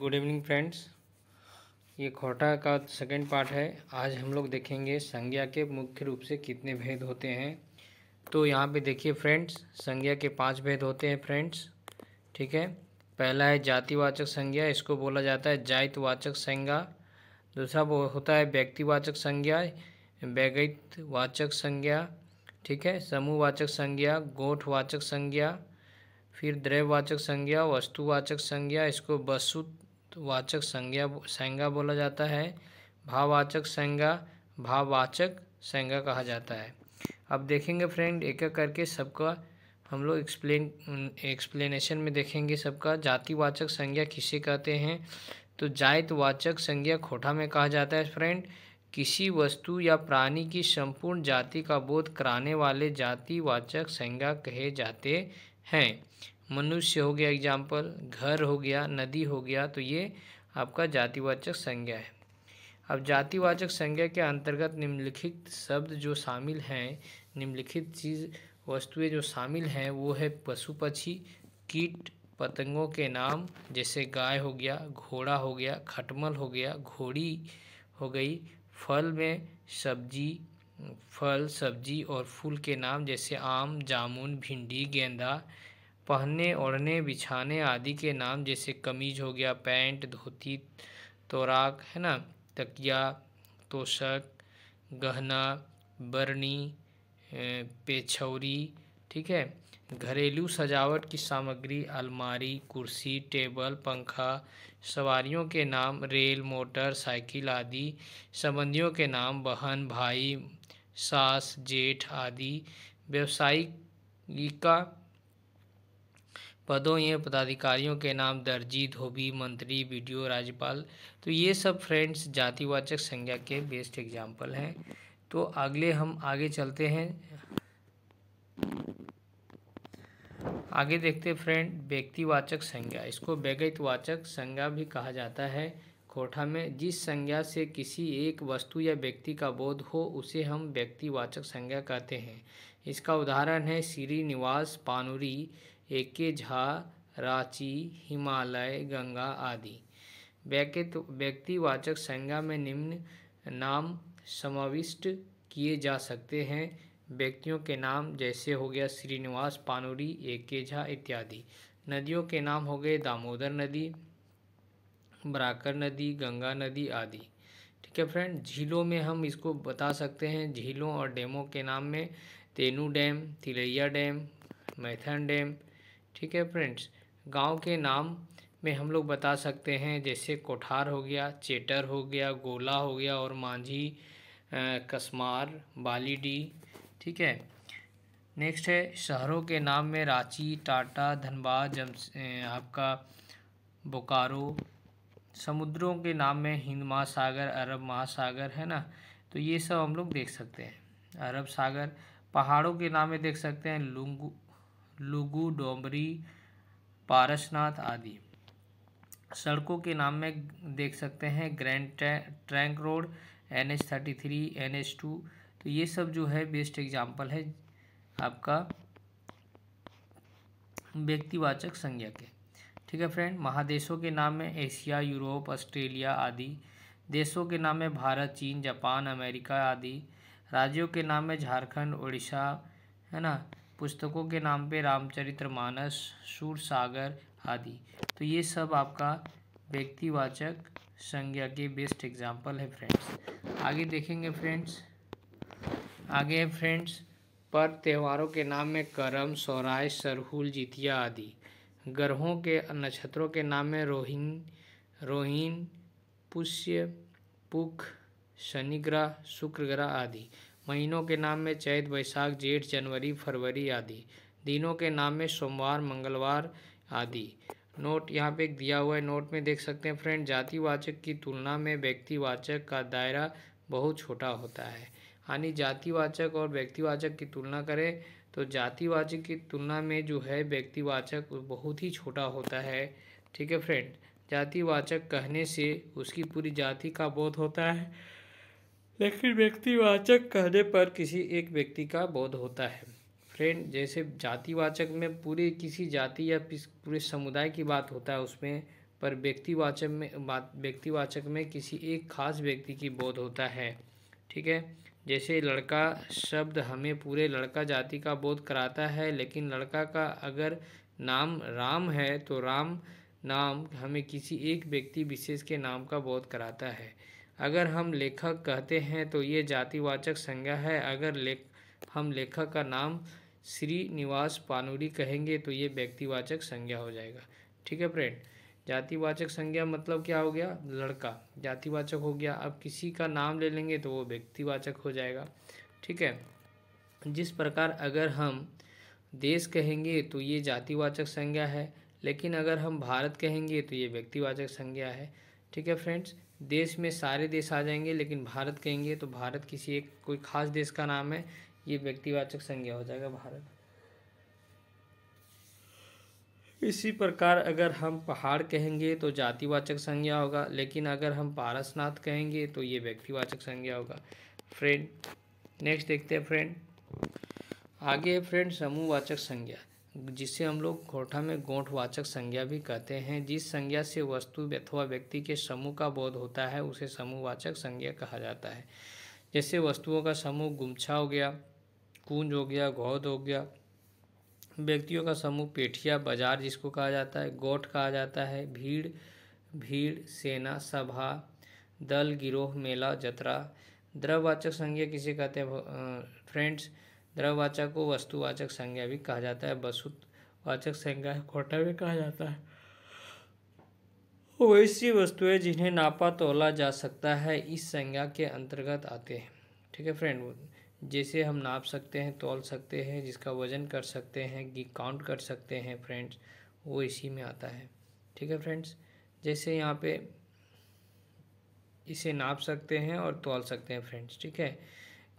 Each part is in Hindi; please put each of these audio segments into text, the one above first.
गुड इवनिंग फ्रेंड्स ये खोटा का सेकंड पार्ट है आज हम लोग देखेंगे संज्ञा के मुख्य रूप से कितने भेद होते हैं तो यहाँ पे देखिए फ्रेंड्स संज्ञा के पांच भेद होते हैं फ्रेंड्स ठीक है पहला है जातिवाचक संज्ञा इसको बोला जाता है जातिवाचक संज्ञा दूसरा वो होता है व्यक्तिवाचक संज्ञा वाचक संज्ञा ठीक है समूहवाचक संज्ञा गोठवाचक संज्ञा फिर द्रव्यवाचक संज्ञा वस्तुवाचक संज्ञा इसको वसुत तो वाचक संज्ञा संज्ञा बोला जाता है भाववाचक संज्ञा भाववाचक संज्ञा कहा जाता है अब देखेंगे फ्रेंड एक एक करके सबका हम लोग एक्सप्लेन एक्सप्लेनेशन में देखेंगे सबका जातिवाचक संज्ञा किसे कहते हैं तो जातवाचक संज्ञा खोटा में कहा जाता है फ्रेंड किसी वस्तु या प्राणी की संपूर्ण जाति का बोध कराने वाले जातिवाचक संज्ञा कहे जाते हैं मनुष्य हो गया एग्जाम्पल घर हो गया नदी हो गया तो ये आपका जातिवाचक संज्ञा है अब जातिवाचक संज्ञा के अंतर्गत निम्नलिखित शब्द जो शामिल हैं निम्नलिखित चीज़ वस्तुएं जो शामिल हैं वो है पशु पक्षी कीट पतंगों के नाम जैसे गाय हो गया घोड़ा हो गया खटमल हो गया घोड़ी हो गई फल में सब्जी फल सब्जी और फूल के नाम जैसे आम जामुन भिंडी गेंदा पहनने ओढ़ने बिछाने आदि के नाम जैसे कमीज हो गया पैंट धोती तोराक है ना तकिया तोशक गहना बरनी पेछौरी ठीक है घरेलू सजावट की सामग्री अलमारी कुर्सी टेबल पंखा सवारियों के नाम रेल मोटर साइकिल आदि संबंधियों के नाम बहन भाई सास जेठ आदि व्यवसायिका पदों या पदाधिकारियों के नाम दर्जी धोबी मंत्री वीडियो राज्यपाल तो ये सब फ्रेंड्स जातिवाचक संज्ञा के बेस्ट एग्जाम्पल हैं तो अगले हम आगे चलते हैं आगे देखते फ्रेंड व्यक्तिवाचक संज्ञा इसको व्यगतवाचक संज्ञा भी कहा जाता है कोठा में जिस संज्ञा से किसी एक वस्तु या व्यक्ति का बोध हो उसे हम व्यक्तिवाचक संज्ञा कहते हैं इसका उदाहरण है श्रीनिवास पानुरी एके झा रांची हिमालय गंगा आदि व्यक्तिवाचक संज्ञा में निम्न नाम समाविष्ट किए जा सकते हैं व्यक्तियों के नाम जैसे हो गया श्रीनिवास पानोरी एके झा इत्यादि नदियों के नाम हो गए दामोदर नदी बराकर नदी गंगा नदी आदि ठीक है फ्रेंड झीलों में हम इसको बता सकते हैं झीलों और डैमों के नाम में Tenu dam Tilaiya dam Maithon dam ठीक है फ्रेंड्स गांव के नाम में हम लोग बता सकते हैं जैसे कोठार हो गया चेटर हो गया गोला हो गया और मांझी कसमार बालीडी ठीक है नेक्स्ट है शहरों के नाम में रांची टाटा धनबाद जम आपका बोकारो समुद्रों के नाम में हिंद महासागर अरब महासागर है ना तो ये सब हम लोग देख सकते हैं अरब सागर पहाड़ों के नाम में देख सकते हैं लुंगू लुगु डोमरी पारसनाथ आदि सड़कों के नाम में देख सकते हैं grand trunk road N H thirty three N H two तो ये सब जो है बेस्ट एग्जाम्पल है आपका व्यक्तिवाचक संज्ञा के ठीक है फ्रेंड महादेशों के नाम में एशिया यूरोप ऑस्ट्रेलिया आदि देशों के नाम में भारत चीन जापान अमेरिका आदि राज्यों के नाम में झारखंड उड़ीसा है ना पुस्तकों के नाम पे रामचरितमानस सूर सागर आदि तो ये सब आपका व्यक्तिवाचक संज्ञा के बेस्ट एग्जाम्पल है फ्रेंड्स आगे देखेंगे फ्रेंड्स आगे है फ्रेंड्स पर त्योहारों के नाम में करम सौराय सरहुल जितिया आदि ग्रहों के नक्षत्रों के नाम में रोहिन रोहिन पुष्य पुख शनिग्रह शुक्र ग्रह आदि महीनों के नाम में चैत वैशाख जेठ जनवरी फरवरी आदि दिनों के नाम में सोमवार मंगलवार आदि नोट यहाँ पे एक दिया हुआ है नोट में देख सकते हैं फ्रेंड जातिवाचक की तुलना में व्यक्तिवाचक का दायरा बहुत छोटा होता है यानी जातिवाचक और व्यक्तिवाचक की तुलना करें तो जातिवाचक की तुलना में जो है व्यक्तिवाचक बहुत ही छोटा होता है ठीक है फ्रेंड जातिवाचक कहने से उसकी पूरी जाति का बोध होता है लेकिन व्यक्तिवाचक कहने पर किसी एक व्यक्ति का बोध होता है फ्रेंड जैसे जातिवाचक में पूरे किसी जाति या पूरे समुदाय की बात होता है उसमें पर व्यक्तिवाचक में बात व्यक्तिवाचक में किसी एक खास व्यक्ति की बोध होता है ठीक है जैसे लड़का शब्द हमें पूरे लड़का जाति का बोध कराता है लेकिन लड़का का अगर नाम राम है तो राम नाम हमें किसी एक व्यक्ति विशेष के नाम का बोध कराता है अगर हम लेखक कहते हैं तो ये जातिवाचक संज्ञा है अगर लेख हम लेखक का नाम श्रीनिवास पानुरी कहेंगे तो ये व्यक्तिवाचक संज्ञा हो जाएगा ठीक है फ्रेंड जातिवाचक संज्ञा मतलब क्या हो गया लड़का जातिवाचक हो गया अब किसी का नाम ले लेंगे तो वो व्यक्तिवाचक हो जाएगा ठीक है जिस प्रकार अगर हम देश कहेंगे तो ये जातिवाचक संज्ञा है लेकिन अगर हम भारत कहेंगे तो ये व्यक्तिवाचक संज्ञा है ठीक है फ्रेंड्स देश में सारे देश आ जाएंगे लेकिन भारत कहेंगे तो भारत किसी एक कोई खास देश का नाम है ये व्यक्तिवाचक संज्ञा हो जाएगा भारत इसी प्रकार अगर हम पहाड़ कहेंगे तो जातिवाचक संज्ञा होगा लेकिन अगर हम पारसनाथ कहेंगे तो ये व्यक्तिवाचक संज्ञा होगा फ्रेंड नेक्स्ट देखते हैं फ्रेंड आगे है फ्रेंड समूहवाचक संज्ञा जिसे हम लोग घोठा में गोठवाचक संज्ञा भी कहते हैं जिस संज्ञा से वस्तु अथवा व्यक्ति के समूह का बोध होता है उसे समूहवाचक संज्ञा कहा जाता है जैसे वस्तुओं का समूह गुमछा हो गया कुंज हो गया गौद हो गया व्यक्तियों का समूह पेठिया बाजार जिसको कहा जाता है गोठ कहा जाता है भीड़ भीड़ सेना सभा दल गिरोह मेला जतरा द्रववाचक संज्ञा किसे कहते हैं फ्रेंड्स द्रववाचक को वस्तुवाचक संज्ञा भी कहा जाता है वस्तुवाचक संज्ञा खोटा भी कहा जाता है वैसी वस्तुएं जिन्हें नापा तोला जा सकता है इस संज्ञा के अंतर्गत आते हैं ठीक है फ्रेंड जैसे हम नाप सकते हैं तोल सकते हैं जिसका वजन कर सकते हैं कि काउंट कर सकते हैं फ्रेंड्स वो इसी में आता है ठीक है फ्रेंड्स जैसे यहाँ पे इसे नाप सकते हैं और तोल सकते हैं फ्रेंड्स ठीक है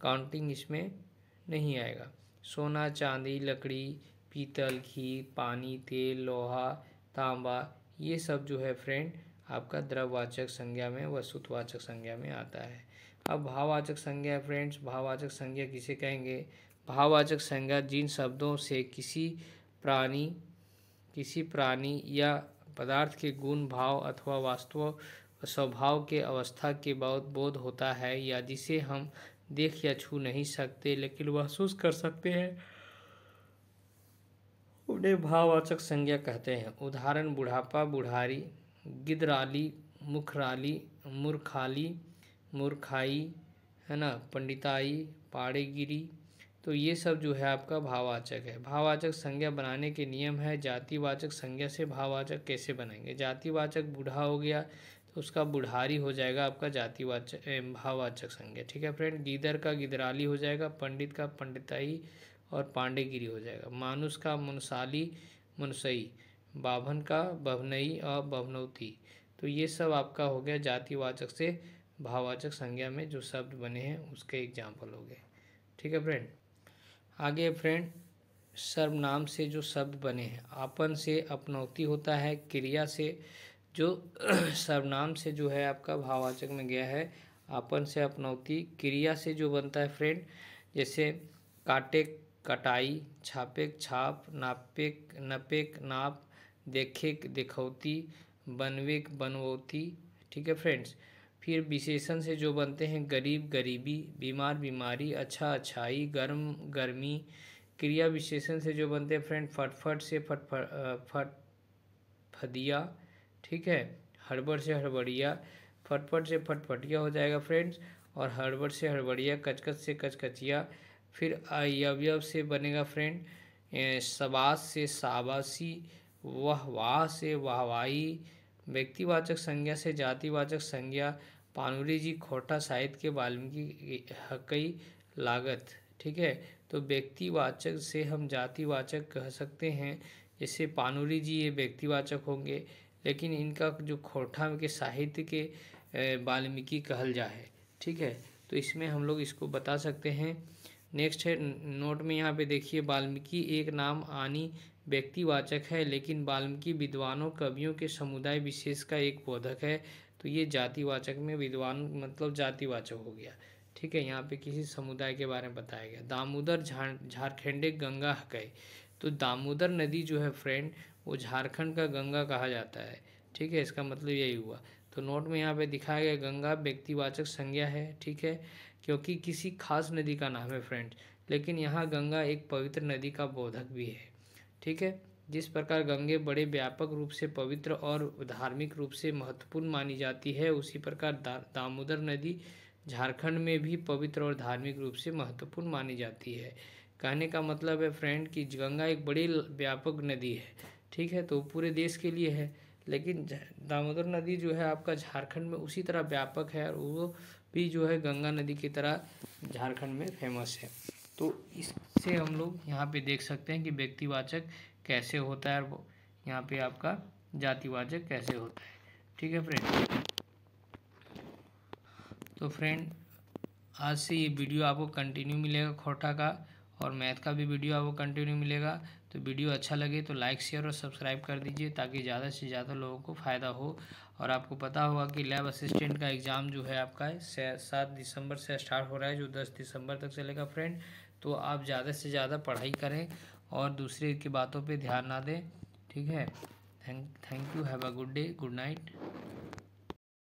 काउंटिंग इसमें नहीं आएगा सोना चांदी लकड़ी पीतल घी पानी तेल लोहा तांबा ये सब जो है फ्रेंड आपका द्रववाचक संज्ञा में वसुतवाचक संज्ञा में आता है अब भाववाचक संज्ञा फ्रेंड्स भाववाचक संज्ञा किसे कहेंगे भाववाचक संज्ञा जिन शब्दों से किसी प्राणी किसी प्राणी या पदार्थ के गुण भाव अथवा वास्तव स्वभाव के अवस्था के बहुत बोध होता है या जिसे हम देख या छू नहीं सकते लेकिन महसूस कर सकते हैं उन्हें भाववाचक संज्ञा कहते हैं उदाहरण बुढ़ापा बुढ़ारी गिदराली मुखराली मूर्खाली मूर्खाई है ना पंडिताई पाड़ेगिरी तो ये सब जो है आपका भाववाचक है भाववाचक संज्ञा बनाने के नियम है जातिवाचक संज्ञा से भाववाचक कैसे बनाएंगे जातिवाचक बूढ़ा हो गया तो उसका बुढ़ारी हो जाएगा आपका जातिवाचक भाववाचक संज्ञा ठीक है फ्रेंड गीदर का गिदराली हो जाएगा पंडित का पंडिताई और पांडेगिरी हो जाएगा मानुस का मनसाली मनसई बाभन का बभनई और बभनौती तो ये सब आपका हो गया जातिवाचक से भाववाचक संज्ञा में जो शब्द बने हैं उसके एग्जाम्पल हो गए ठीक है फ्रेंड आगे फ्रेंड सर्वनाम से जो शब्द बने हैं आपन से अपनौती होता है क्रिया से जो सर्वनाम से जो है आपका भाववाचक में गया है आपन से अपनौती क्रिया से जो बनता है फ्रेंड जैसे काटे कटाई छापेक छाप नापेक नपेक नाप देखेक देखौती बनवेक बनवौती ठीक है फ्रेंड्स फिर विशेषण से जो बनते हैं गरीब गरीबी बीमार बीमारी अच्छा अच्छाई गर्म गर्मी क्रिया विशेषण से जो बनते हैं फ्रेंड फटफट से फट फट फदिया फट, ठीक है हड़बड़ से हड़बड़िया फटफट से फटफटिया हो जाएगा फ्रेंड्स और हड़बड़ से हड़बड़िया कचकच से कचकचिया फिर अयवयव से बनेगा फ्रेंड सबास से साबासी वह वाह से वाहवाही व्यक्तिवाचक संज्ञा से जातिवाचक संज्ञा पानुरी जी खोटा साहित्य के वाल्मीकि हकई लागत ठीक है तो व्यक्तिवाचक से हम जातिवाचक कह सकते हैं जैसे पानूरी जी ये व्यक्तिवाचक होंगे लेकिन इनका जो खोठा के साहित्य के वाल्मीकि कहल जा है ठीक है तो इसमें हम लोग इसको बता सकते हैं नेक्स्ट है नोट में यहाँ पे देखिए वाल्मीकि एक नाम आनी व्यक्तिवाचक है लेकिन वाल्मीकि विद्वानों कवियों के समुदाय विशेष का एक बोधक है तो ये जातिवाचक में विद्वान मतलब जातिवाचक हो गया ठीक है यहाँ पे किसी समुदाय के बारे में बताया गया दामोदर झारखंडे गंगा कह तो दामोदर नदी जो है फ्रेंड वो झारखंड का गंगा कहा जाता है ठीक है इसका मतलब यही हुआ तो नोट में यहाँ पे दिखाया गया गंगा व्यक्तिवाचक संज्ञा है ठीक है क्योंकि किसी खास नदी का नाम है फ्रेंड्स लेकिन यहाँ गंगा एक पवित्र नदी का बोधक भी है ठीक है जिस प्रकार गंगे बड़े व्यापक रूप से पवित्र और धार्मिक रूप से महत्वपूर्ण मानी जाती है उसी प्रकार दा, दामोदर नदी झारखंड में भी पवित्र और धार्मिक रूप से महत्वपूर्ण मानी जाती है कहने का मतलब है फ्रेंड कि गंगा एक बड़ी व्यापक नदी है ठीक है तो पूरे देश के लिए है लेकिन दामोदर नदी जो है आपका झारखंड में उसी तरह व्यापक है और वो भी जो है गंगा नदी की तरह झारखंड में फेमस है तो इससे हम लोग यहाँ पे देख सकते हैं कि व्यक्तिवाचक कैसे होता है और यहाँ पे आपका जातिवाचक कैसे होता है ठीक है फ्रेंड तो फ्रेंड आज से ये वीडियो आपको कंटिन्यू मिलेगा खोटा का और मैथ का भी वीडियो आपको कंटिन्यू मिलेगा तो वीडियो अच्छा लगे तो लाइक शेयर और सब्सक्राइब कर दीजिए ताकि ज़्यादा से ज़्यादा लोगों को फ़ायदा हो और आपको पता होगा कि लैब असिस्टेंट का एग्ज़ाम जो है आपका सात दिसंबर से स्टार्ट हो रहा है जो दस दिसंबर तक चलेगा फ्रेंड तो आप ज़्यादा से ज़्यादा पढ़ाई करें और दूसरे की बातों पर ध्यान ना दें ठीक है thank thank you have a good day good night